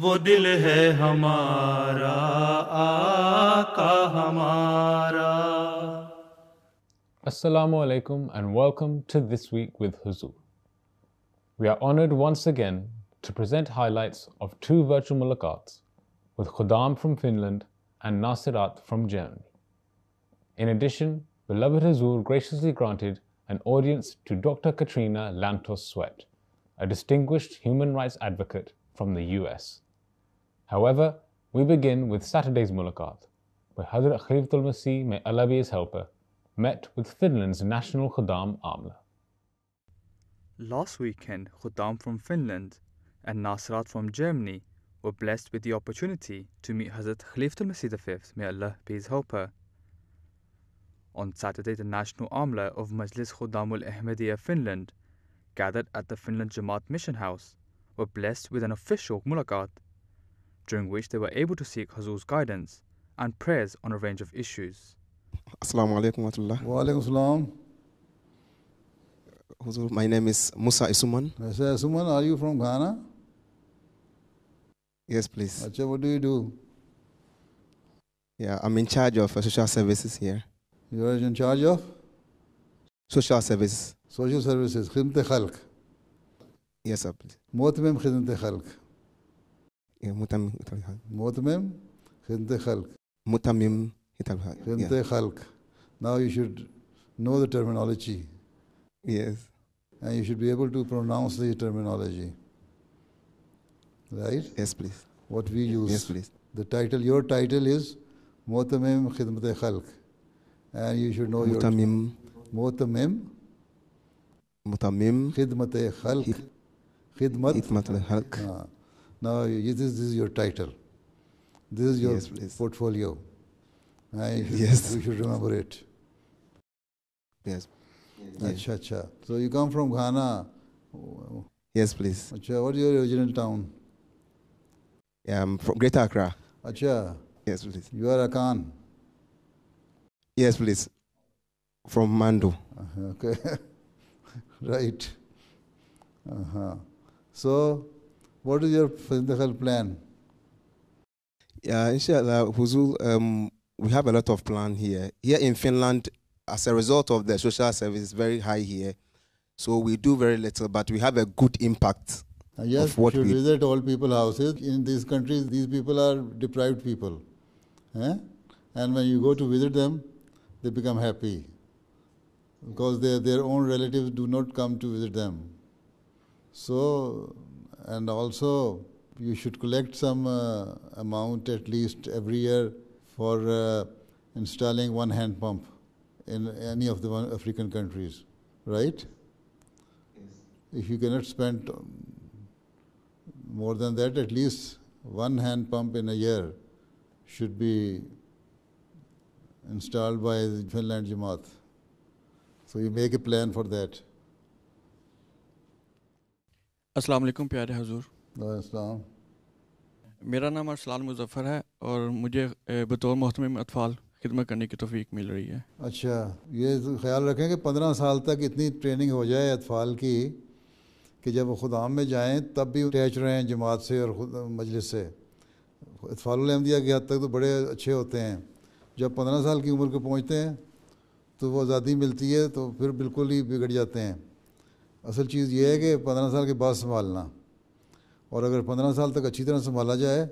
वो दिल है Assalamu alaikum and welcome to This Week with Huzur. We are honored once again to present highlights of two virtual mulaqats with Khudam from Finland and Nasirat from Germany. In addition, beloved Hazur graciously granted an audience to Dr. Katrina Lantos Sweat, a distinguished human rights advocate from the US. However, we begin with Saturday's Mulaqat, where Hazrat Khalifatul Masih, may Allah be his helper, met with Finland's national Khudam Amla. Last weekend, Khudam from Finland and Nasrat from Germany were blessed with the opportunity to meet Hazrat Khalifatul Masih V, may Allah be his helper. On Saturday, the National Amla of Majlis Khudamul Ahmadiyya Finland gathered at the Finland Jamaat Mission House were blessed with an official mulaqat during which they were able to seek Hazur's guidance and prayers on a range of issues. Assalamu alaikum wa rahmatullah. my name is Musa Isuman. I say, Isuman, are you from Ghana? Yes, please. Acha, what do you do? Yeah, I'm in charge of uh, social services here. You are in charge of? Social services. Social services, خدمة خلق. Yes, sir, please. مهتم بخدمة خلق. متمم متمم Khalk. Mutamim, متمم خنت خلق now you should know the terminology yes and you should be able to pronounce the terminology right yes please what we use yes please the title your title is mutamim khidmat Khalk. and you should know mutamim your mutamim mutamim Mutamim. khidmat Khalk. khidmat khidmat khalq ah. Now, this, this is your title. This is your yes, portfolio. I, yes. You should remember it. Yes. Acha, acha. So you come from Ghana. Yes, please. Acha, what is your original town? Yeah, I'm from Greater Accra. Acha. Yes, please. You are a Khan. Yes, please. From Mandu. Uh-huh, okay. right. Uh-huh. So what is your Sindhal plan? Yeah, inshallah, Huzul, um, we have a lot of plan here. Here in Finland, as a result of the social service is very high here, so we do very little, but we have a good impact. Uh, yes, of what should we visit all people houses. In these countries, these people are deprived people. Eh? And when you go to visit them, they become happy because their their own relatives do not come to visit them. So and also you should collect some uh, amount at least every year for uh, installing one hand pump in any of the African countries, right? Yes. If you cannot spend um, more than that, at least one hand pump in a year should be installed by the Finland Jamaat. So you make a plan for that. अस्सलाम वालेकुम प्यारे हजूर मेरा नाम अरसलान मुजफ़र है और मुझे बतौर मोहतम अतफ़ाल खिदमत करने की तोफ़ी मिल रही है अच्छा ये ख्याल रखें कि पंद्रह साल तक इतनी ट्रेनिंग हो जाए अतफ़ाल की कि जब वो खुदाम में जाएँ तब भी अटैच रहें जमात से और मजलिस से अतफ़ालहमदिया के हद तक तो बड़े अच्छे होते हैं जब पंद्रह साल की उम्र को पहुँचते हैं तो वो आज़ादी मिलती है तो फिर बिल्कुल ही बिगड़ जाते हैं असल चीज़ ये है कि पंद्रह साल के बाद संभालना और अगर पंद्रह साल तक अच्छी तरह संभाला जाए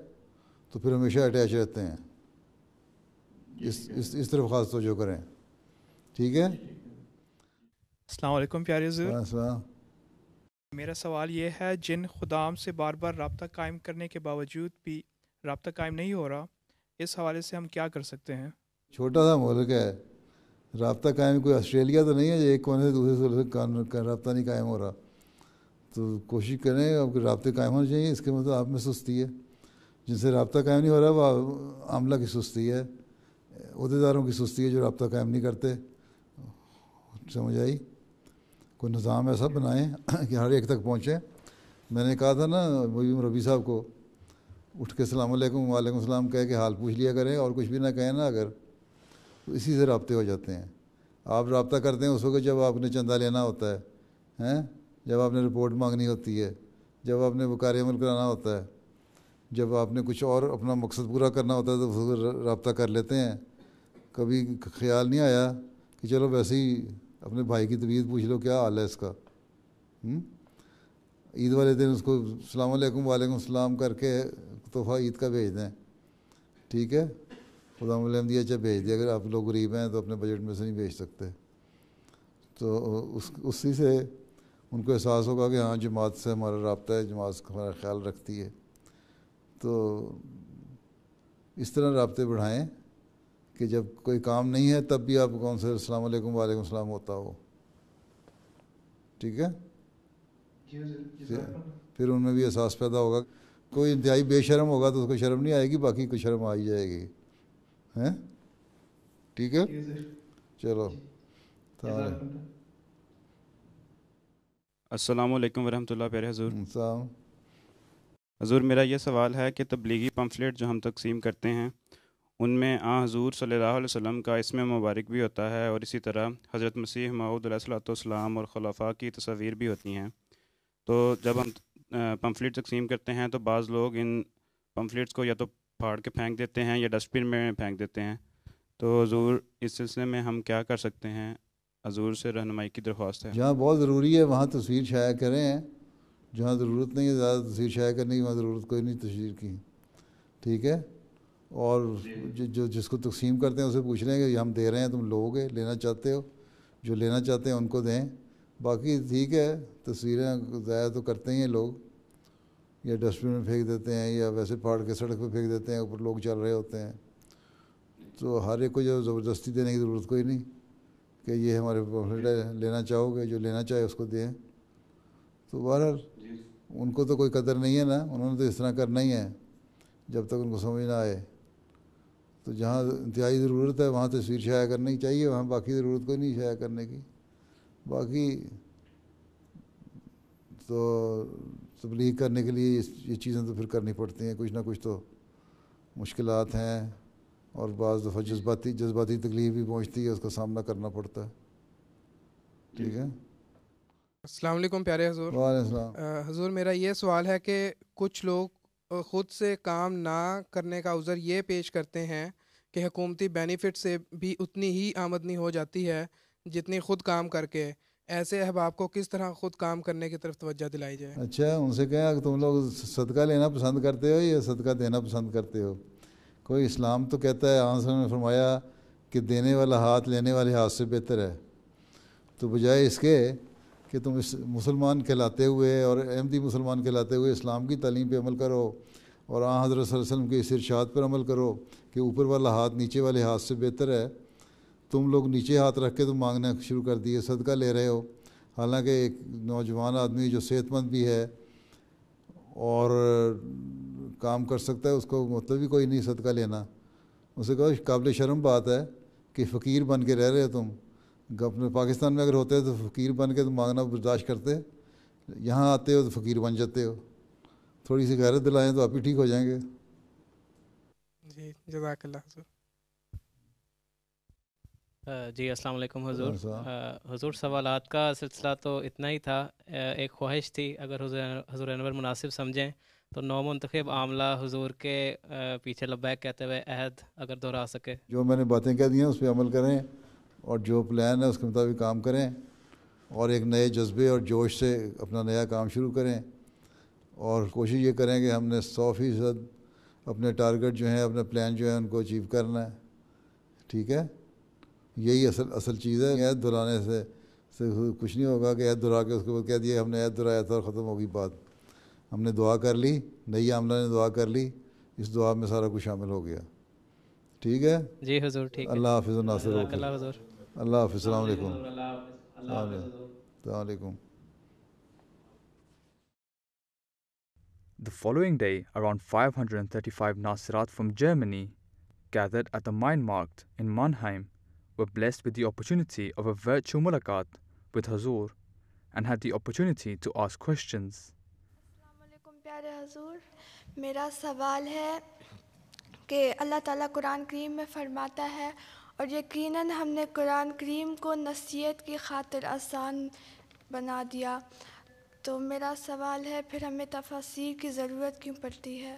तो फिर हमेशा अटैच रहते हैं इस इस इस तरफ खास तोजो करें ठीक है अलकुम प्यारे मेरा सवाल ये है जिन खुदाम से बार बार रबता कायम करने के बावजूद भी रबता कायम नहीं हो रहा इस हवाले से हम क्या कर सकते हैं छोटा सा मुल्क है रबता कायम कोई ऑस्ट्रेलिया तो नहीं है जो एक कोने से दूसरे से रबता नहीं कायम हो रहा तो कोशिश करें आपके रबते कायम होने चाहिए इसके मतलब आप में सुस्ती है जिनसे रबता कायम नहीं हो रहा वह आमला की सुस्ती है अहदेदारों की सुस्ती है जो रबता कायम नहीं करते समझ आई कोई निज़ाम ऐसा बनाएं कि हर एक तक पहुँचें मैंने कहा था ना मुबीम रबी साहब को उठ के सलाम वालेकुम वालेकुम सलाम कह के हाल पूछ लिया करें और कुछ भी ना कहें ना अगर इसी से रबते हो जाते हैं आप रबता करते हैं उस वक्त जब आपने चंदा लेना होता है हैं जब आपने रिपोर्ट मांगनी होती है जब आपने वो कार्यमल कराना होता है जब आपने कुछ और अपना मकसद पूरा करना होता है तो उसको रबता कर लेते हैं कभी ख्याल नहीं आया कि चलो वैसे ही अपने भाई की तबीयत पूछ लो क्या हाल है इसका हम्म? ईद वाले दिन उसको सलाम वालेकुम सलाम करके तोहफा ईद का भेज दें ठीक है गुलाम अहमदी अच्छा भेज दिया अगर आप लोग गरीब हैं तो अपने बजट में से नहीं भेज सकते तो उस उसी से उनको एहसास होगा कि हाँ जमात से हमारा रबता है जमात हमारा ख्याल रखती है तो इस तरह रबते बढ़ाएँ कि जब कोई काम नहीं है तब भी आप कौन से अस्सलाम वालेकुम होता हो ठीक है फिर, फिर उनमें भी एहसास पैदा होगा कोई इंतहाई बेशरम होगा तो उसको शर्म नहीं आएगी बाकी को शर्म आ ही जाएगी हैं ठीक है चलो अस्सलाम वालेकुम वरहमतुल्लाह प्यारे हजूर हजूर मेरा यह सवाल है कि तबलीगी पम्फलेट जो हम तकसीम करते हैं उनमें आ हजूर अलैहि वसल्लम का इसमें मुबारक भी होता है और इसी तरह हज़रत मसीह माऊदलाम और खलाफा की तस्वीर भी होती हैं तो जब हम पम्फलेट तकसीम करते हैं तो बाज़ लोग इन पम्फलेट्स को या तो फाड़ के फेंक देते हैं या डस्टबिन में फेंक देते हैं तो हजूर इस सिलसिले में हम क्या कर सकते हैं हजूर से रहनमाई की दरख्वास्त है जहाँ बहुत ज़रूरी है वहाँ तस्वीर शाया करें जहाँ ज़रूरत नहीं है ज़्यादा तस्वीर शाया करने की वहाँ ज़रूरत कोई नहीं तस्वीर की ठीक है और जो, जो जिसको तकसीम करते हैं उसे पूछ लें कि हम दे रहे हैं तुम लोगे लेना चाहते हो जो लेना चाहते हैं उनको दें बाकी ठीक है तस्वीरें ज़ाया तो करते ही हैं लोग या डस्टबिन में फेंक देते हैं या वैसे पहाड़ के सड़क पर फेंक देते हैं ऊपर लोग चल रहे होते हैं तो हर एक को जो ज़बरदस्ती देने की ज़रूरत कोई नहीं कि ये हमारे है लेना चाहोगे जो लेना चाहे उसको दें तो बहरहाल उनको तो कोई कदर नहीं है ना उन्होंने तो इस तरह करना ही है जब तक उनको समझ ना आए तो जहाँ इंतहाई ज़रूरत है वहाँ तस्वीर तो शाया करनी चाहिए वहाँ बाकी ज़रूरत कोई नहीं शाया करने की बाकी तो तबलीग करने के लिए ये चीज़ें तो फिर करनी पड़ती हैं कुछ ना कुछ तो मुश्किल हैं और बज़ दफ़ा जज्बाती जज्बाती तकलीफ भी पहुँचती है उसका सामना करना पड़ता है ठीक है अस्सलाम वालेकुम प्यारे हजूर हजूर मेरा ये सवाल है कि कुछ लोग ख़ुद से काम ना करने का उज़र ये पेश करते हैं कि हकूमती बेनिफिट से भी उतनी ही आमदनी हो जाती है जितनी खुद काम करके ऐसे अहबाब को किस तरह खुद काम करने की तरफ तोज्जा दिलाई जाए अच्छा उनसे कहें अगर तुम लोग सदका लेना पसंद करते हो या सदका देना पसंद करते हो कोई इस्लाम तो कहता है आंसर ने फरमाया कि देने वाला हाथ लेने वाले हाथ से बेहतर है तो बजाय इसके कि तुम इस मुसलमान कहलाते हुए और अहमदी मुसलमान कहलाते हुए इस्लाम की तालीम पर अमल करो और आ हज़रत के इस इरशाद पर अमल करो कि ऊपर वाला हाथ नीचे वाले हाथ से बेहतर है तुम लोग नीचे हाथ रख के तो मांगना शुरू कर दिए सदका ले रहे हो हालांकि एक नौजवान आदमी जो सेहतमंद भी है और काम कर सकता है उसको मतलब भी कोई नहीं सदका लेना उसे कहो काबिल शर्म बात है कि फ़कीर बन के रह रहे हो तुम अपने पाकिस्तान में अगर होते तो फ़कीर बन के तो मांगना बर्दाश्त करते यहाँ आते हो तो फ़कीर बन जाते हो थोड़ी सी गैरत दिलाएं तो आप ही ठीक हो जाएंगे जी जजाकल्ला जी अस्सलाम वालेकुम हुजूर हुजूर सवालात का सिलसिला तो इतना ही था एक ख्वाहिश थी अगर हुजूर अनवर मुनासिब समझें तो नौ मुंतखब आमला हुजूर के पीछे लबैक कहते हुए अहद अगर दोहरा सके जो मैंने बातें कह दी हैं उस पर अमल करें और जो प्लान है उसके मुताबिक काम करें और एक नए जज्बे और जोश से अपना नया काम शुरू करें और कोशिश ये करें कि हमने सौ फ़ीसद अपने टारगेट जो हैं अपने प्लान जो हैं उनको अचीव करना है ठीक है यही असल असल चीज़ है ऐद दुराने से, से कुछ नहीं होगा कि ऐद दुरा के उसके बाद कह दिया हमने ऐद दुराया था और ख़त्म होगी बात हमने दुआ कर ली नई आमला ने दुआ कर ली इस दुआ में सारा कुछ शामिल हो गया ठीक है जी हजूर ठीक अल्लाह हाफिज नासिर अल्लाह हाफिज अलैक्म The following day, around 535 Nasirat from Germany gathered at the mine marked in Mannheim were blessed with the opportunity of a virtual mulaqat with Hazur and had the opportunity to ask questions. हजूर मेरा सवाल है कि अल्लाह ताला कुरान करीम में फरमाता है और यकीन हमने कुरान करीम को नसीहत की खातिर आसान बना दिया तो मेरा सवाल है फिर हमें तफसर की ज़रूरत क्यों पड़ती है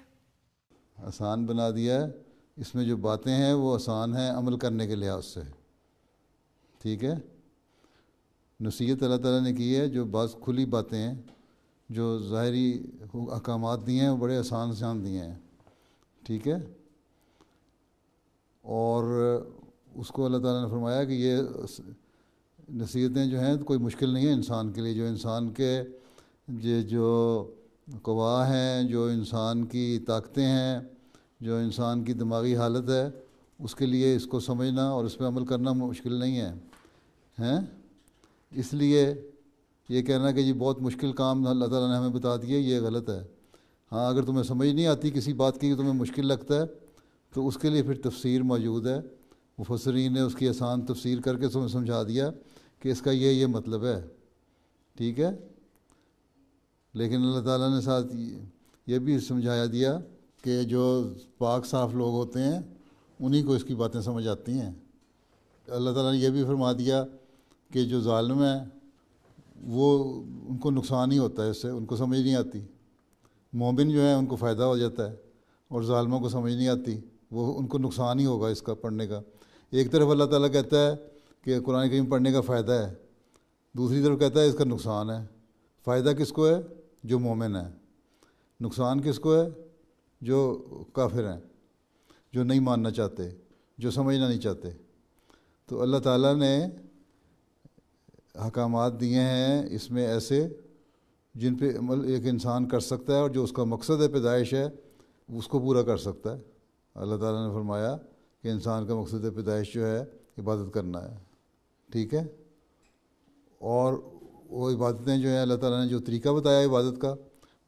आसान बना दिया इसमें जो बातें हैं वो आसान हैं अमल करने के लिहाज से ठीक है नसीहत अल्लाह ताला ने की है जो बस खुली बातें हैं जो ज़ाहरी अहकाम दिए हैं वो बड़े आसान आसान दिए हैं ठीक है और उसको अल्लाह ताला ने फरमाया कि ये नसीहतें जो हैं तो कोई मुश्किल नहीं है इंसान के लिए जो इंसान के ये जो कवा हैं जो इंसान की ताकतें हैं जो इंसान की दिमागी हालत है उसके लिए इसको समझना और इस पर अमल करना मुश्किल नहीं है हैं इसलिए ये कहना कि ये बहुत मुश्किल काम अल्लाह ताला ने हमें बता दिया ये गलत है हाँ अगर तुम्हें समझ नहीं आती किसी बात की तुम्हें मुश्किल लगता है तो उसके लिए फिर तफसीर मौजूद है मुफसरीन ने उसकी आसान तफसीर करके तुम्हें समझा दिया कि इसका ये ये मतलब है ठीक है लेकिन अल्लाह ताला ने साथ ये भी समझाया दिया कि जो पाक साफ लोग होते हैं उन्हीं को इसकी बातें समझ आती हैं अल्लाह ताला ने यह भी फरमा दिया कि जो ालम है वो उनको नुकसान ही होता है इससे उनको समझ नहीं आती मोमिन जो है उनको फ़ायदा हो जाता है और ालमों को समझ नहीं आती वो उनको नुकसान ही होगा इसका पढ़ने का एक तरफ अल्लाह ताला कहता है कि कुरान करीम पढ़ने का फ़ायदा है दूसरी तरफ कहता है इसका नुकसान है फ़ायदा किसको है जो मोमिन है नुकसान किसको है जो काफिर हैं जो नहीं मानना चाहते जो समझना नहीं चाहते तो अल्लाह ताला ने अहकाम दिए हैं इसमें ऐसे जिन पे अमल एक इंसान कर सकता है और जो उसका मकसद है पैदाइश है उसको पूरा कर सकता है अल्लाह ताला ने फरमाया कि इंसान का मकसद पैदाइश जो है इबादत करना है ठीक है और वो इबादतें जो हैं अल्लाह ताला ने जो तरीका बताया इबादत का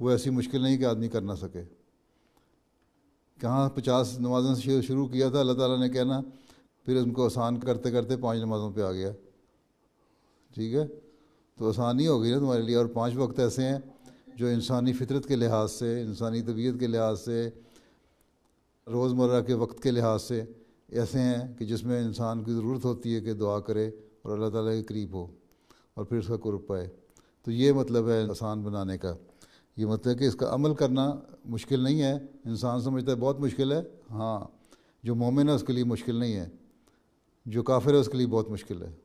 वो ऐसी मुश्किल नहीं कि आदमी कर ना सके कहाँ पचास नमाजों से शुरू किया था अल्लाह ताला ने कहना फिर उनको आसान करते करते पाँच नमाज़ों पर आ गया ठीक है तो आसानी हो गई ना तुम्हारे लिए और पांच वक्त ऐसे हैं जो इंसानी फितरत के लिहाज से इंसानी तबीयत के लिहाज से रोज़मर्रा के वक्त के लिहाज से ऐसे हैं कि जिसमें इंसान की ज़रूरत होती है कि दुआ करे और अल्लाह ताला के करीब हो और फिर उसका कुर्ब पाए तो ये मतलब है आसान बनाने का ये मतलब कि इसका अमल करना मुश्किल नहीं है इंसान समझता है बहुत मुश्किल है हाँ जो मोमिन है उसके लिए मुश्किल नहीं है जो काफिर है उसके लिए बहुत मुश्किल है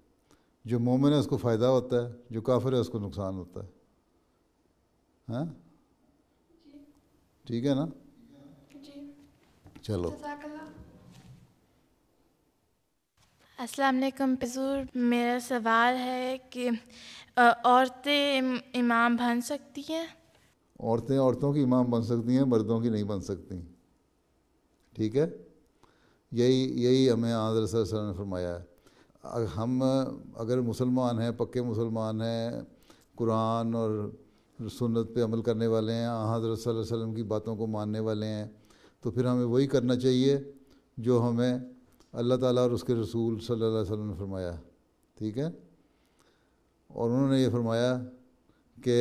जो मोमिन है उसको फ़ायदा होता है जो काफिर है उसको नुकसान होता है हैं ठीक है ना चलो असलम पिजूर मेरा सवाल है कि औरतें इमाम बन सकती हैं औरतें औरतों की इमाम बन सकती हैं मर्दों की नहीं बन सकती ठीक है यही यही हमें आदर सर सर ने फरमाया है हम अगर मुसलमान हैं पक्के मुसलमान हैं कुरान और सुन्नत पे अमल करने वाले हैं हज़रत वसल्लम की बातों को मानने वाले हैं तो फिर हमें वही करना चाहिए जो हमें अल्लाह ताला और उसके रसूल सल्लल्लाहु अलैहि वसल्लम ने फरमाया ठीक है और उन्होंने ये फरमाया कि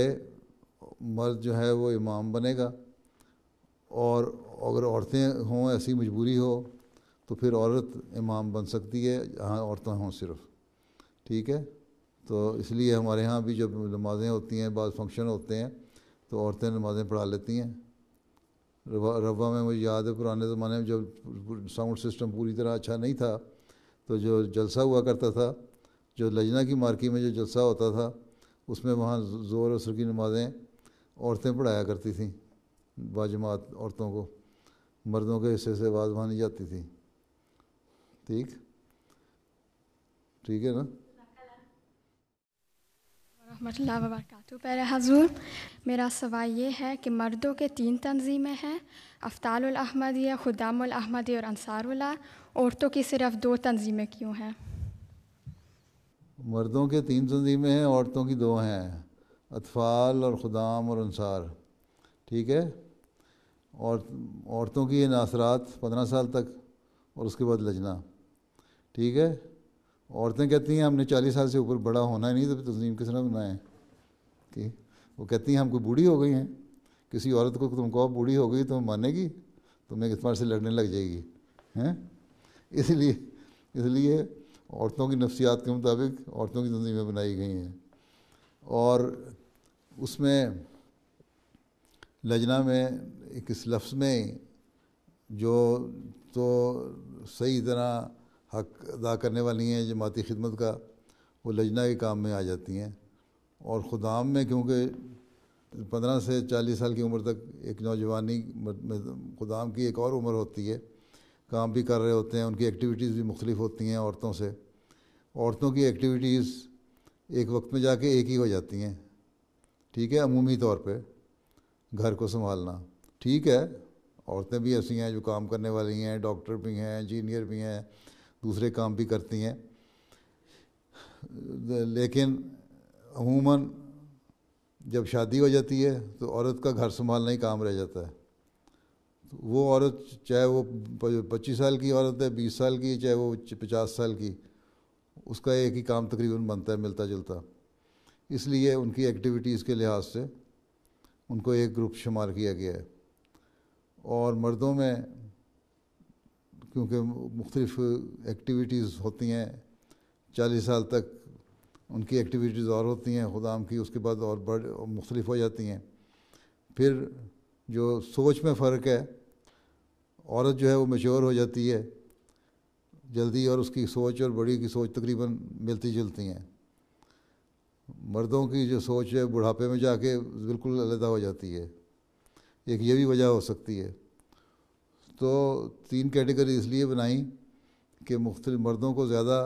मर्द जो है वो इमाम बनेगा और अगर औरतें हों ऐसी मजबूरी हो तो फिर औरत इमाम बन सकती है जहाँ औरतें हों सिर्फ ठीक है तो इसलिए हमारे यहाँ भी जब नमाज़ें होती हैं बाद फंक्शन होते हैं तो औरतें नमाज़ें पढ़ा लेती हैं रवा रवा में मुझे याद है पुराने ज़माने में जब साउंड सिस्टम पूरी तरह अच्छा नहीं था तो जो जलसा हुआ करता था जो लजना की मार्की में जो जलसा होता था उसमें वहाँ ज़ोर असर की नमाज़ें औरतें पढ़ाया करती थीं बाजमात औरतों को मर्दों के हिस्से से आवाज़ वहाँ नहीं जाती थी ठीक ठीक है ना वरकू पैर हजूर मेरा सवाल ये है कि मर्दों के तीन तंजीमें हैं अफ्तालहमदिया खुदामहमदी और अंसारुल्ला औरतों की सिर्फ दो तंजीमें क्यों हैं मर्दों के तीन तंजीमें हैं औरतों की दो हैं अतफ़ाल और ख़ुदाम और अनसार ठीक है और औरतों की ये नासरात पंद्रह साल तक और उसके बाद लजना ठीक है औरतें कहती हैं हमने चालीस साल से ऊपर बड़ा होना ही नहीं तो तस्लीम किस तरह बनाए कि वो कहती हैं हमको बूढ़ी हो गई हैं किसी औरत को तुम कहो बूढ़ी हो गई तो मानेगी तुम्हें तुम्हारे से लड़ने लग जाएगी हैं इसलिए इसलिए औरतों की नफ्सियात के मुताबिक औरतों की तंजीमें बनाई गई हैं और उसमें लजना में एक इस लफ्ज़ में जो तो सही तरह हक अदा करने वाली हैं जमाती खिदमत का वो लजना के काम में आ जाती हैं और खुदाम में क्योंकि पंद्रह से चालीस साल की उम्र तक एक नौजवानी में खुदाम की एक और उम्र होती है काम भी कर रहे होते हैं उनकी एक्टिविटीज़ भी मुख्तलिफ होती हैं औरतों से औरतों की एक्टिविटीज़ एक वक्त में जाके एक ही हो जाती हैं ठीक है अमूमी तौर पे घर को संभालना ठीक है औरतें भी ऐसी हैं जो काम करने वाली हैं डॉक्टर भी हैं इंजीनियर भी हैं दूसरे काम भी करती हैं लेकिन अमूमन जब शादी हो जाती है तो औरत का घर संभालना ही काम रह जाता है तो वो औरत चाहे वो पच्चीस साल की औरत है बीस साल की चाहे वो पचास साल की उसका एक ही काम तकरीबन बनता है मिलता जुलता इसलिए उनकी एक्टिविटीज़ के लिहाज से उनको एक ग्रुप शुमार किया गया है और मर्दों में क्योंकि मुख्तलिफ एक्टिविटीज़ होती हैं चालीस साल तक उनकी एक्टिविटीज़ और होती हैं खुदाम की उसके बाद और बढ़ मुख्तलिफ हो जाती हैं फिर जो सोच में फ़र्क है औरत जो है वो मेच्योर हो जाती है जल्दी और उसकी सोच और बड़ी की सोच तकरीबन मिलती जुलती हैं मर्दों की जो सोच है बुढ़ापे में जाके बिल्कुल अलहदा हो जाती है एक ये भी वजह हो सकती है तो तीन कैटेगरी इसलिए बनाई कि मुख्तलि मर्दों को ज़्यादा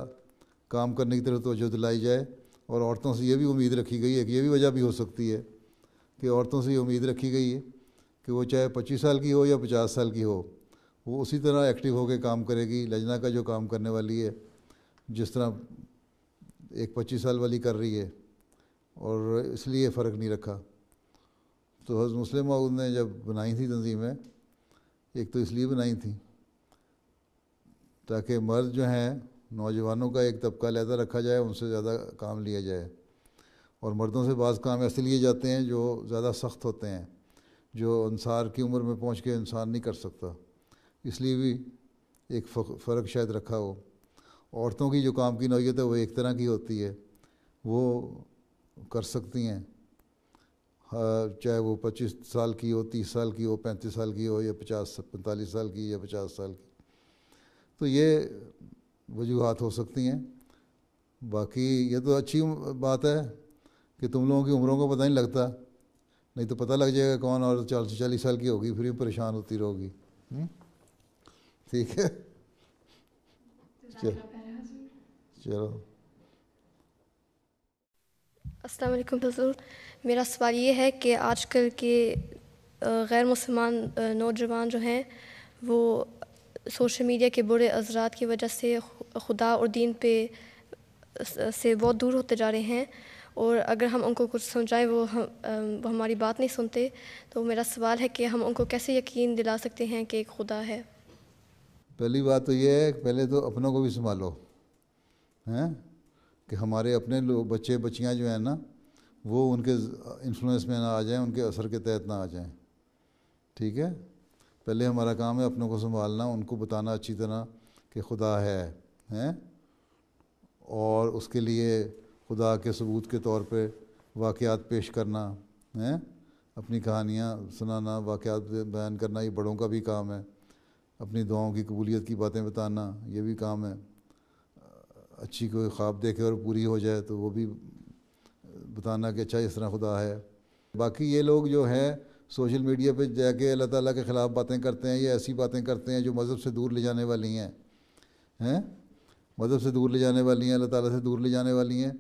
काम करने की तरफ तोजह दिलाई जाए और औरतों से ये भी उम्मीद रखी गई है कि ये भी वजह भी हो सकती है कि औरतों से ये उम्मीद रखी गई है कि वो चाहे पच्चीस साल की हो या पचास साल की हो वो उसी तरह एक्टिव होकर काम करेगी लजना का जो काम करने वाली है जिस तरह एक पच्चीस साल वाली कर रही है और इसलिए फ़र्क नहीं रखा तो हज़ मुस्लिम ने जब बनाई थी तंजीमें एक तो इसलिए बनाई थी ताकि मर्द जो हैं नौजवानों का एक तबका लहदा रखा जाए उनसे ज़्यादा काम लिया जाए और मर्दों से बाज़ काम ऐसे लिए जाते हैं जो ज़्यादा सख्त होते हैं जो इंसार की उम्र में पहुँच के इंसान नहीं कर सकता इसलिए भी एक फ़र्क शायद रखा हो औरतों की जो काम की नौीयत है वो एक तरह की होती है वो कर सकती हैं चाहे वो पच्चीस साल की हो तीस साल की हो पैंतीस साल की हो या पचास पैंतालीस साल की या पचास साल की तो ये वजूहत हो सकती हैं बाकी ये तो अच्छी बात है कि तुम लोगों की उम्रों को पता नहीं लगता नहीं तो पता लग जाएगा कौन और चालीस से चालीस साल की होगी फिर भी परेशान होती रहोगी हम्म? ठीक है तो चलो अस्सलाम वालेकुम हजूर मेरा सवाल ये है कि आजकल के गैर मुसलमान नौजवान जो हैं वो सोशल मीडिया के बुरे अजरात की वजह से खुदा और दीन पे से बहुत दूर होते जा रहे हैं और अगर हम उनको कुछ समझाएं वो हम वो हमारी बात नहीं सुनते तो मेरा सवाल है कि हम उनको कैसे यकीन दिला सकते हैं कि एक खुदा है पहली बात तो ये है पहले तो अपनों को भी संभालो हैं कि हमारे अपने लोग बच्चे बच्चियाँ जो हैं ना वो उनके इन्फ्लुएंस में ना आ जाएं उनके असर के तहत ना आ जाएं ठीक है पहले हमारा काम है अपनों को संभालना उनको बताना अच्छी तरह कि खुदा है हैं और उसके लिए खुदा के सबूत के तौर पे वाक़ात पेश करना हैं अपनी कहानियाँ सुनाना वाक़ात बयान करना ये बड़ों का भी काम है अपनी दुआओं की कबूलियत की बातें बताना ये भी काम है अच्छी कोई ख्वाब देखे और पूरी हो जाए तो वो भी बताना कि अच्छा इस तरह खुदा है बाकी ये लोग जो हैं सोशल मीडिया पे जाके अल्लाह ताला के ख़िलाफ़ बातें करते हैं ये ऐसी बातें करते हैं जो मज़हब से दूर ले जाने वाली हैं हैं मज़हब से दूर ले जाने वाली हैं अल्लाह ताला से दूर ले जाने वाली हैं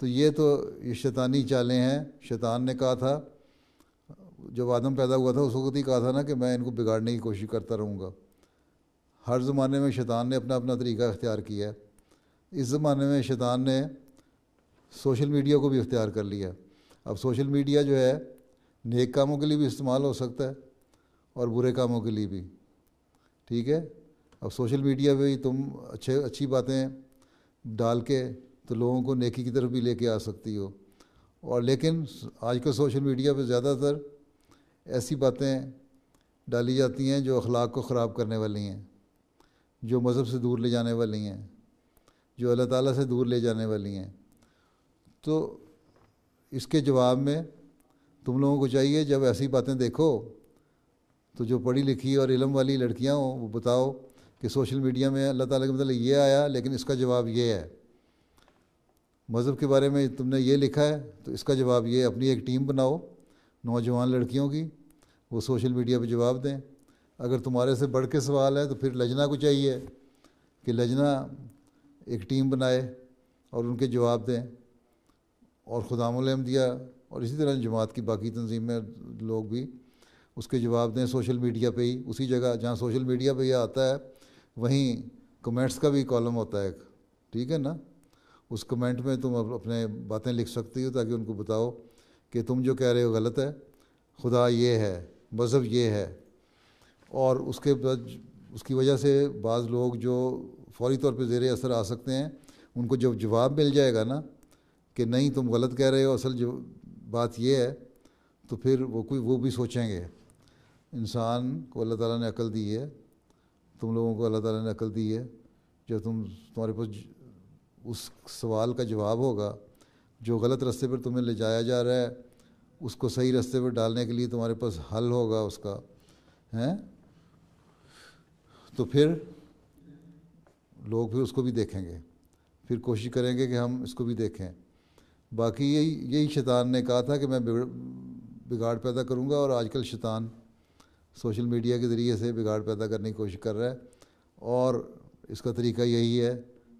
तो ये तो ये शैतानी चालें हैं शैतान ने कहा था जब आदम पैदा हुआ था उस वक्त ही कहा था ना कि मैं इनको बिगाड़ने की कोशिश करता रहूँगा हर ज़माने में शैतान ने अपना अपना तरीका इख्तियार किया है इस ज़माने में शैतान ने सोशल मीडिया को भी इख्तियार कर लिया अब सोशल मीडिया जो है नेक कामों के लिए भी इस्तेमाल हो सकता है और बुरे कामों के लिए भी ठीक है अब सोशल मीडिया पे भी तुम अच्छे अच्छी बातें डाल के तो लोगों को नेकी की तरफ भी लेके आ सकती हो और लेकिन आज के सोशल मीडिया पे ज़्यादातर ऐसी बातें डाली जाती हैं जो अखलाक को ख़राब करने वाली हैं जो मज़हब से दूर ले जाने वाली हैं जो अल्लाह ताला से दूर ले जाने वाली हैं तो इसके जवाब में तुम लोगों को चाहिए जब ऐसी बातें देखो तो जो पढ़ी लिखी और इलम वाली लड़कियाँ हों वो बताओ कि सोशल मीडिया में अल्लाह ताला के मतलब ये आया लेकिन इसका जवाब ये है मज़हब के बारे में तुमने ये लिखा है तो इसका जवाब ये अपनी एक टीम बनाओ नौजवान लड़कियों की वो सोशल मीडिया पर जवाब दें अगर तुम्हारे से बढ़ के सवाल है तो फिर लजना को चाहिए कि लजना एक टीम बनाए और उनके जवाब दें और दिया और इसी तरह जमात की बाकी तंजीम में लोग भी उसके जवाब दें सोशल मीडिया पे ही उसी जगह जहाँ सोशल मीडिया पे यह आता है वहीं कमेंट्स का भी कॉलम होता है एक ठीक है ना उस कमेंट में तुम अपने बातें लिख सकती हो ताकि उनको बताओ कि तुम जो कह रहे हो गलत है खुदा ये है मज़हब ये है और उसके उसकी वजह से बाज़ लोग जो फौरी तौर पे ज़ेर असर आ सकते हैं उनको जब जवाब मिल जाएगा ना कि नहीं तुम गलत कह रहे हो असल जो बात यह है तो फिर वो कोई वो भी सोचेंगे इंसान को अल्लाह ताला ने अकल दी है तुम लोगों को अल्लाह ताला ने अकल दी है जब तुम तुम्हारे पास उस सवाल का जवाब होगा जो गलत रास्ते पर तुम्हें ले जाया जा रहा है उसको सही रास्ते पर डालने के लिए तुम्हारे पास हल होगा उसका हैं तो फिर लोग फिर उसको भी देखेंगे फिर कोशिश करेंगे कि हम इसको भी देखें बाकी यही यही शैतान ने कहा था कि मैं बिगाड़ पैदा करूँगा और आजकल शैतान सोशल मीडिया के ज़रिए से बिगाड़ पैदा करने की कोशिश कर रहा है और इसका तरीका यही है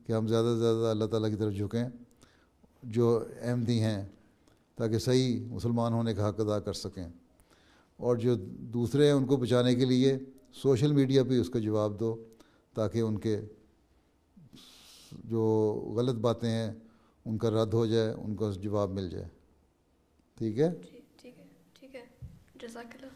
कि हम ज़्यादा से ज़्यादा अल्लाह ताला की तरफ झुकें जो अहमदी हैं ताकि सही मुसलमान होने का हक अदा कर सकें और जो दूसरे हैं उनको बचाने के लिए सोशल मीडिया पर उसका जवाब दो ताकि उनके जो गलत बातें हैं उनका रद्द हो जाए उनका जवाब मिल जाए ठीक है ठीक है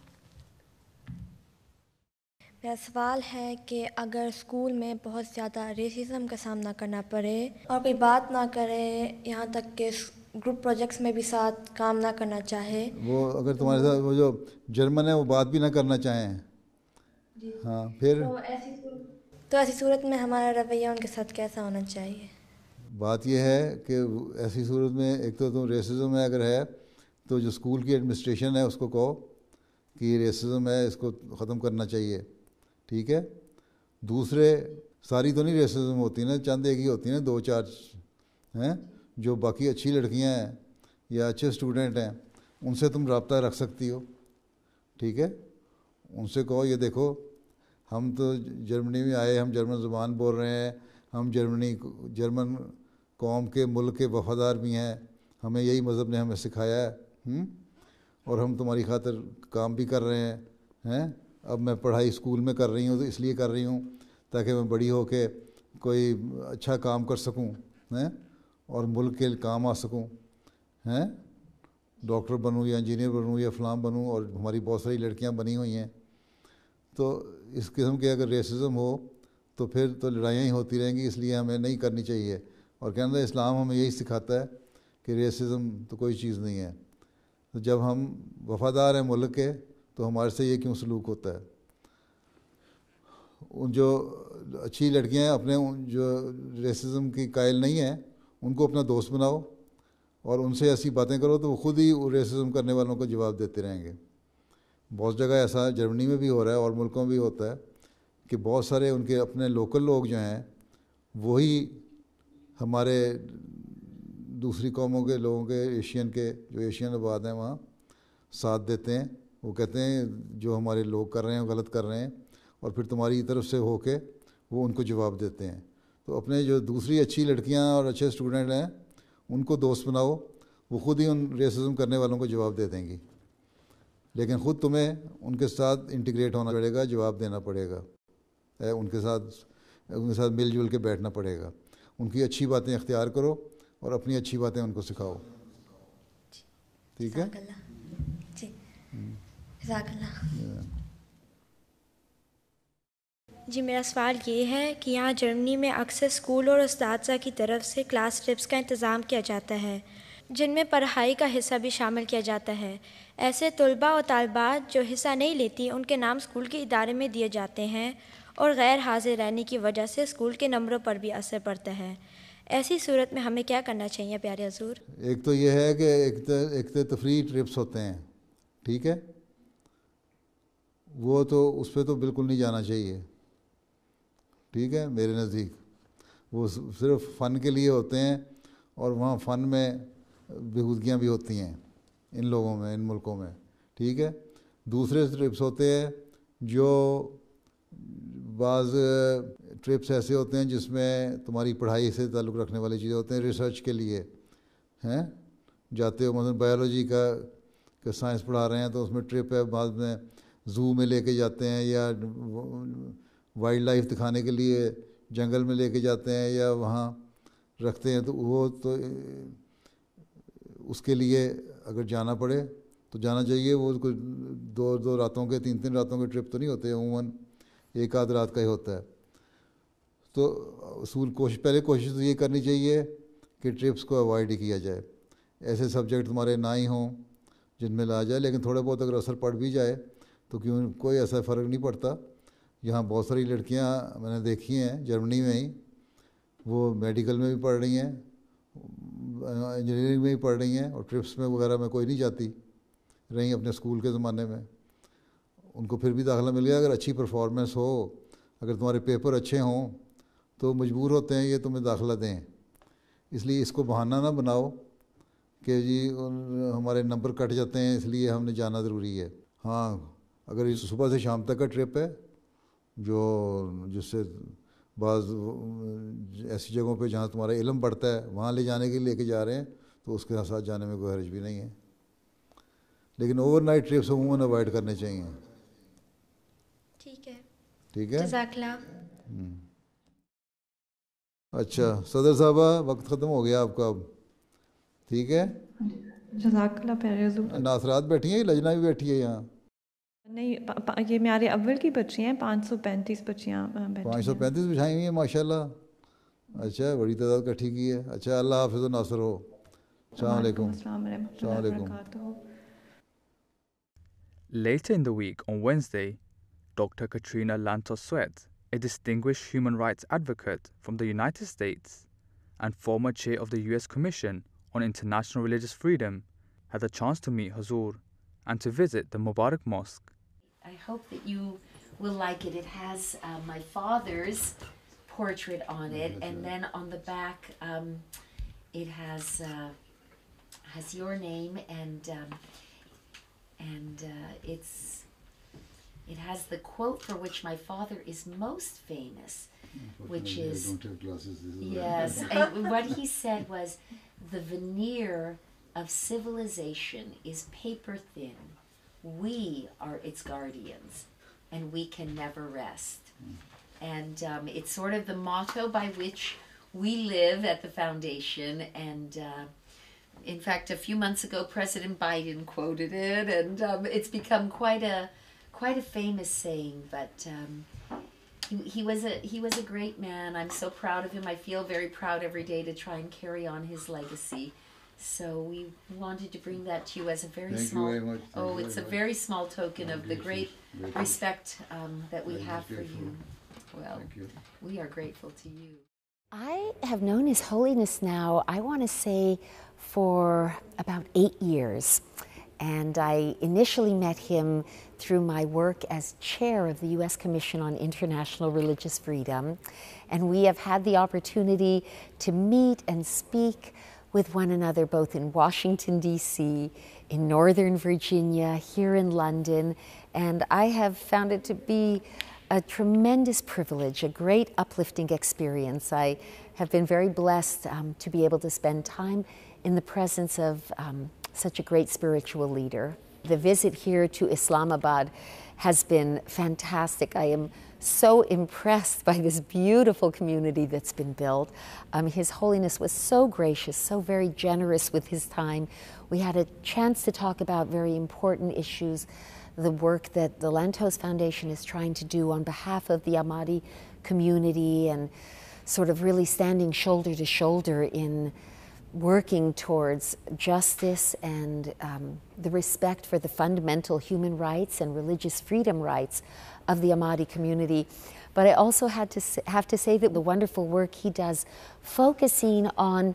मेरा सवाल है कि अगर स्कूल में बहुत ज़्यादा रेसिज्म का सामना करना पड़े और कोई बात ना करे यहाँ तक कि ग्रुप प्रोजेक्ट्स में भी साथ काम ना करना चाहे वो अगर तो तुम्हारे साथ वो जो जर्मन है वो बात भी ना करना चाहें हाँ फिर तो ऐसी तो ऐसी सूरत में हमारा रवैया उनके साथ कैसा होना चाहिए बात यह है कि ऐसी सूरत में एक तो तुम रेसिज्म में अगर है तो जो स्कूल की एडमिनिस्ट्रेशन है उसको कहो कि रेसिज्म है इसको ख़त्म करना चाहिए ठीक है दूसरे सारी तो नहीं रेसिज्म होती ना चंद एक ही होती ना दो चार हैं जो बाकी अच्छी लड़कियां हैं या अच्छे स्टूडेंट हैं उनसे तुम रबता रख सकती हो ठीक है उनसे कहो ये देखो हम तो जर्मनी में आए हम जर्मन ज़ुबान बोल रहे हैं हम जर्मनी जर्मन कौम के मुल्क के वफादार भी हैं हमें यही मज़हब ने हमें सिखाया है हुँ? हम्म? और हम तुम्हारी खातर काम भी कर रहे हैं हैं अब मैं पढ़ाई स्कूल में कर रही हूँ तो इसलिए कर रही हूँ ताकि मैं बड़ी हो के कोई अच्छा काम कर सकूँ हैं और मुल्क के काम आ सकूँ हैं डॉक्टर बनूँ या इंजीनियर बनूँ या फ़लाम बनूँ और हमारी बहुत सारी लड़कियाँ बनी हुई हैं तो इस किस्म के अगर रेसिज्म हो तो फिर तो लड़ाइयाँ ही होती रहेंगी इसलिए हमें नहीं करनी चाहिए और कहना इस्लाम हमें यही सिखाता है कि रेसिज्म तो कोई चीज़ नहीं है तो जब हम वफ़ादार हैं मुल्क के तो हमारे से ये क्यों सलूक होता है उन जो अच्छी लड़कियाँ अपने जो रेसिज्म की कायल नहीं हैं उनको अपना दोस्त बनाओ और उनसे ऐसी बातें करो तो वो खुद ही रेसिज्म करने वालों को जवाब देते रहेंगे बहुत जगह ऐसा जर्मनी में भी हो रहा है और मुल्कों में भी होता है कि बहुत सारे उनके अपने लोकल लोग जो हैं वही हमारे दूसरी कौमों के लोगों के एशियन के जो एशियन आबाद हैं वहाँ साथ देते हैं वो कहते हैं जो हमारे लोग कर रहे हैं वो गलत कर रहे हैं और फिर तुम्हारी तरफ से होके वो उनको जवाब देते हैं तो अपने जो दूसरी अच्छी लड़कियाँ और अच्छे स्टूडेंट हैं उनको दोस्त बनाओ वो खुद ही उन रेसिज्म करने वालों को जवाब दे देंगी लेकिन ख़ुद तुम्हें उनके साथ इंटीग्रेट होना पड़ेगा जवाब देना पड़ेगा उनके साथ उनके साथ मिलजुल के बैठना पड़ेगा उनकी अच्छी बातें इख्तियार करो और अपनी अच्छी बातें उनको सिखाओ ठीक है जी मेरा सवाल ये है कि यहाँ जर्मनी में अक्सर स्कूल और उस्ताद की तरफ से क्लास ट्रिप्स का इंतज़ाम किया जाता है जिनमें पढ़ाई का हिस्सा भी शामिल किया जाता है ऐसे तलबा और तलबात जो हिस्सा नहीं लेती उनके नाम स्कूल के इदारे में दिए जाते हैं और गैर हाजिर रहने की वजह से स्कूल के नंबरों पर भी असर पड़ता है ऐसी सूरत में हमें क्या करना चाहिए प्यारे हजूर एक तो यह है कि एक तो एक तो तफरी तो ट्रिप्स होते हैं ठीक है वो तो उस पर तो बिल्कुल नहीं जाना चाहिए ठीक है मेरे नज़दीक वो सिर्फ फ़न के लिए होते हैं और वहाँ फ़न में बेहूदगियाँ भी होती हैं इन लोगों में इन मुल्कों में ठीक है दूसरे ट्रिप्स होते हैं जो बाज़ ट्रिप्स ऐसे होते हैं जिसमें तुम्हारी पढ़ाई से ताल्लुक़ रखने वाली चीज़ें होते हैं रिसर्च के लिए हैं जाते हो मतलब बायोलॉजी का साइंस पढ़ा रहे हैं तो उसमें ट्रिप है बाद में जू में लेके जाते हैं या वाइल्ड लाइफ दिखाने के लिए जंगल में लेके जाते हैं या वहाँ रखते हैं तो वो तो उसके लिए अगर जाना पड़े तो जाना चाहिए वो कुछ दो दो रातों के तीन तीन रातों के ट्रिप तो नहीं होते अमूमन एक आध रात का ही होता है तो असूल कोशिश पहले कोशिश तो ये करनी चाहिए कि ट्रिप्स को अवॉइड ही किया जाए ऐसे सब्जेक्ट तुम्हारे ना ही हों जिनमें ला जाए लेकिन थोड़ा बहुत अगर असर पड़ भी जाए तो क्यों कोई ऐसा फ़र्क नहीं पड़ता यहाँ बहुत सारी लड़कियाँ मैंने देखी हैं जर्मनी में ही वो मेडिकल में भी पढ़ रही हैं इंजीनियरिंग में ही पढ़ रही हैं और ट्रिप्स में वगैरह में कोई नहीं जाती रही अपने स्कूल के ज़माने में उनको फिर भी दाखिला मिल गया अगर अच्छी परफॉर्मेंस हो अगर तुम्हारे पेपर अच्छे हों तो मजबूर होते हैं ये तुम्हें दाखिला दें इसलिए इसको बहाना ना बनाओ कि जी हमारे नंबर कट जाते हैं इसलिए हमने जाना ज़रूरी है हाँ अगर सुबह से शाम तक का ट्रिप है जो जिससे बाज़ ऐसी जगहों पे जहाँ तुम्हारा इलम बढ़ता है वहाँ ले जाने के लिए लेके जा रहे हैं तो उसके साथ जाने में कोई हर्ज भी नहीं है लेकिन ओवरनाइट ट्रिप्स अमूमन अवॉइड करने चाहिए ठीक है ठीक है हम्म। अच्छा सदर साहबा वक्त ख़त्म हो गया आपका अब ठीक है नासरात बैठी है लजना भी बैठी है यहाँ नहीं ये मेरे अव्वल की बच्चियाँ हैं पाँच सौ पैंतीस बच्चियाँ पाँच सौ पैंतीस बिछाई हुई हैं माशाल्लाह अच्छा बड़ी तादाद इकट्ठी की है अच्छा अल्लाह हाफिज नासर हो Later in the week, on Wednesday, Dr. Katrina Lantos Sweat, a distinguished human rights advocate from the United States and former chair of the US Commission on International Religious Freedom, had the chance to meet Hazur and to visit the Mubarak Mosque. hope that you will like it. It has uh, my father's portrait on it, and then on the back, um, it has uh, has your name and um, and uh, it's it has the quote for which my father is most famous, which is glasses, yes. what he said was, the veneer of civilization is paper thin we are its guardians and we can never rest. Mm. And um, it's sort of the motto by which we live at the foundation. And uh, in fact, a few months ago, President Biden quoted it, and um, it's become quite a quite a famous saying. But um, he, he was a he was a great man. I'm so proud of him. I feel very proud every day to try and carry on his legacy. So we wanted to bring that to you as a very Thank small. very much. Thank oh, it's a very very small token of the great respect um, that we Very have for grateful. you. Well, Thank you. we are grateful to you. I have known His Holiness now, I want to say, for about eight years. And I initially met him through my work as chair of the U.S. Commission on International Religious Freedom. And we have had the opportunity to meet and speak with one another, both in Washington, D.C., in Northern Virginia, here in London. And I have found it to be a tremendous privilege, a great uplifting experience. I have been very blessed um, to be able to spend time in the presence of um, such a great spiritual leader. The visit here to Islamabad has been fantastic. I am so impressed by this beautiful community that's been built. Um, his Holiness was so gracious, so very generous with his time. We had a chance to talk about very important issues, the work that the Lantos Foundation is trying to do on behalf of the Amadi community and sort of really standing shoulder to shoulder in working towards justice and um, the respect for the fundamental human rights and religious freedom rights of the Ahmadi community. But I also had to have to say that the wonderful work he does focusing on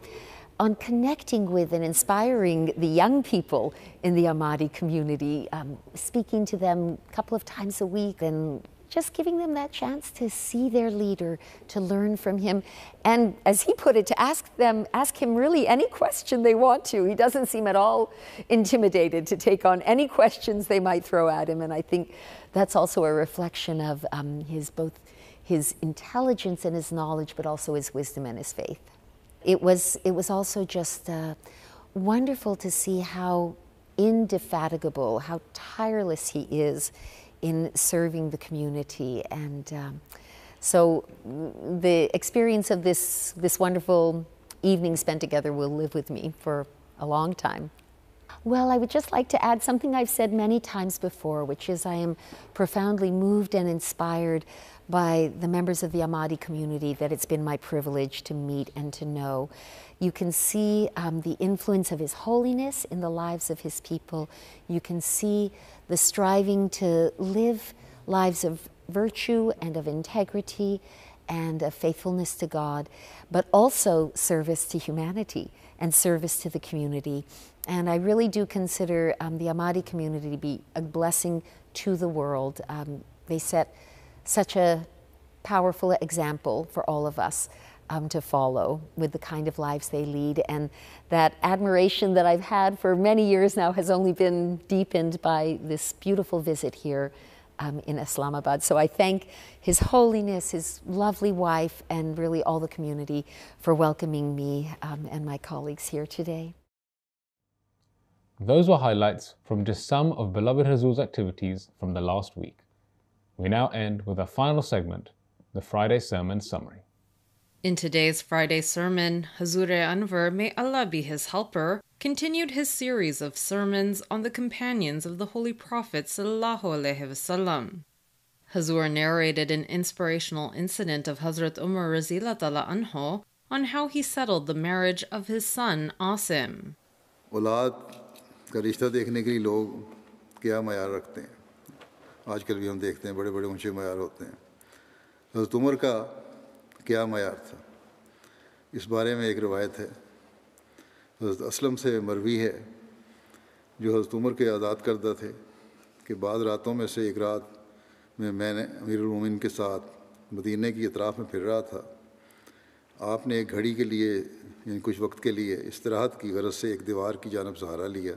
on connecting with and inspiring the young people in the Ahmadi community, um, speaking to them a couple of times a week and just giving them that chance to see their leader, to learn from him, and as he put it, to ask them, ask him really any question they want to. He doesn't seem at all intimidated to take on any questions they might throw at him, and I think that's also a reflection of um, his both his intelligence and his knowledge, but also his wisdom and his faith. It was it was also just uh, wonderful to see how indefatigable, how tireless he is in serving the community. And um, so the experience of this, this wonderful evening spent together will live with me for a long time. Well, I would just like to add something I've said many times before, which is I am profoundly moved and inspired by the members of the Ahmadi community that it's been my privilege to meet and to know. You can see um, the influence of His Holiness in the lives of His people. You can see the striving to live lives of virtue and of integrity and of faithfulness to God, but also service to humanity and service to the community and I really do consider um, the Ahmadi community to be a blessing to the world. Um, they set such a powerful example for all of us um, to follow with the kind of lives they lead. And that admiration that I've had for many years now has only been deepened by this beautiful visit here um, in Islamabad. So I thank His Holiness, His lovely wife, and really all the community for welcoming me um, and my colleagues here today. Those were highlights from just some of beloved Hazul's activities from the last week. We now end with our final segment, the Friday Sermon Summary. In today's Friday sermon, Hazure anver may Allah be his helper, continued his series of sermons on the companions of the Holy Prophet sallallahu alaihi wasallam. Hazur narrated an inspirational incident of Hazrat Umar Razilatala Anho on how he settled the marriage of his son Asim. का रिश्ता देखने के लिए लोग क्या मैार रखते हैं आजकल भी हम देखते हैं बड़े बड़े ऊंचे मैार होते हैं हजरत उमर का क्या मैार था इस बारे में एक रवायत है हजरत असलम से मरवी है जो हजरत उमर के आज़ाद करदा थे कि बाद रातों में से एक रात में मैंने अमीरमिन के साथ मदीने की अतराफ़ में फिर रहा था आपने एक घड़ी के लिए यानी कुछ वक्त के लिए तरह की गरज से एक दीवार की जानब सहारा लिया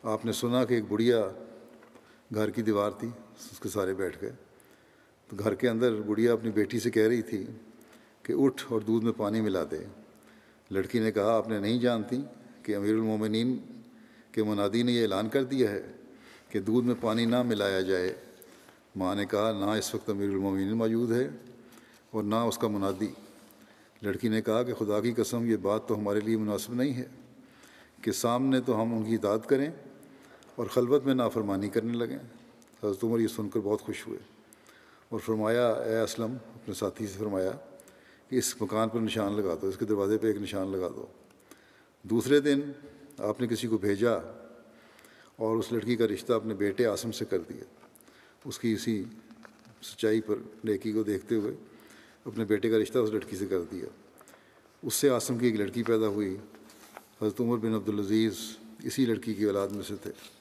आपने सुना कि एक बुढ़िया घर की दीवार थी उसके सारे बैठ गए तो घर के अंदर बुढ़िया अपनी बेटी से कह रही थी कि उठ और दूध में पानी मिला दे लड़की ने कहा आपने नहीं जानती कि अमीरमिन के मुनादी ने यह ऐलान कर दिया है कि दूध में पानी ना मिलाया जाए माँ ने कहा ना इस वक्त अमीरमिन मौजूद है और ना उसका मुनादी लड़की ने कहा कि खुदा की कसम ये बात तो हमारे लिए मुनासिब नहीं है कि सामने तो हम उनकी इतात करें और खलबत में नाफरमानी करने लगे हजरत उमर ये सुनकर बहुत खुश हुए और फरमाया ए असलम अपने साथी से फरमाया कि इस मकान पर निशान लगा दो इसके दरवाज़े पर एक निशान लगा दो दूसरे दिन आपने किसी को भेजा और उस लड़की का रिश्ता अपने बेटे आसम से कर दिया उसकी इसी सच्चाई पर नेकी को देखते हुए अपने बेटे का रिश्ता उस लड़की से कर दिया उससे आसम की एक लड़की पैदा हुई हज़रत उमर बिन अब्दुलज़ीज़ इसी लड़की की औलाद में से थे